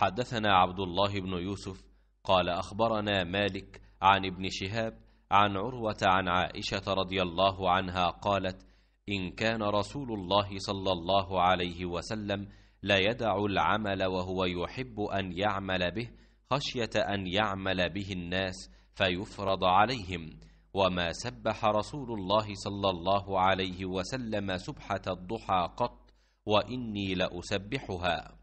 حدثنا عبد الله بن يوسف قال أخبرنا مالك عن ابن شهاب عن عروة عن عائشة رضي الله عنها قالت إن كان رسول الله صلى الله عليه وسلم لا يدع العمل وهو يحب أن يعمل به خشية أن يعمل به الناس فيفرض عليهم وما سبح رسول الله صلى الله عليه وسلم سبحة الضحى قط وإني لأسبحها